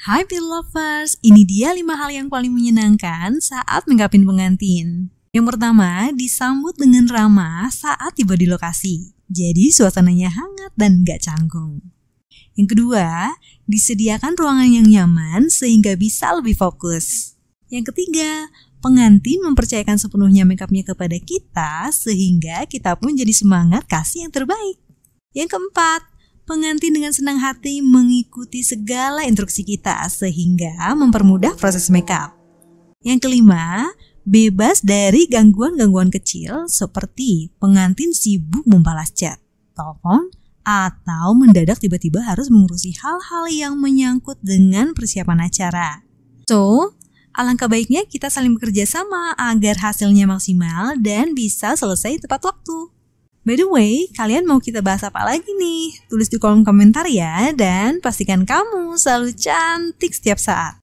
Hai lovers. ini dia 5 hal yang paling menyenangkan saat menggapin pengantin. Yang pertama, disambut dengan ramah saat tiba di lokasi. Jadi suasananya hangat dan gak canggung. Yang kedua, disediakan ruangan yang nyaman sehingga bisa lebih fokus. Yang ketiga, pengantin mempercayakan sepenuhnya makeupnya kepada kita sehingga kita pun jadi semangat kasih yang terbaik. Yang keempat, pengantin dengan senang hati mengikuti segala instruksi kita sehingga mempermudah proses makeup. Yang kelima, bebas dari gangguan-gangguan kecil seperti pengantin sibuk membalas chat, telepon, atau mendadak tiba-tiba harus mengurusi hal-hal yang menyangkut dengan persiapan acara. So, alangkah baiknya kita saling bekerja sama agar hasilnya maksimal dan bisa selesai tepat waktu. By the way, kalian mau kita bahas apa lagi nih? Tulis di kolom komentar ya, dan pastikan kamu selalu cantik setiap saat.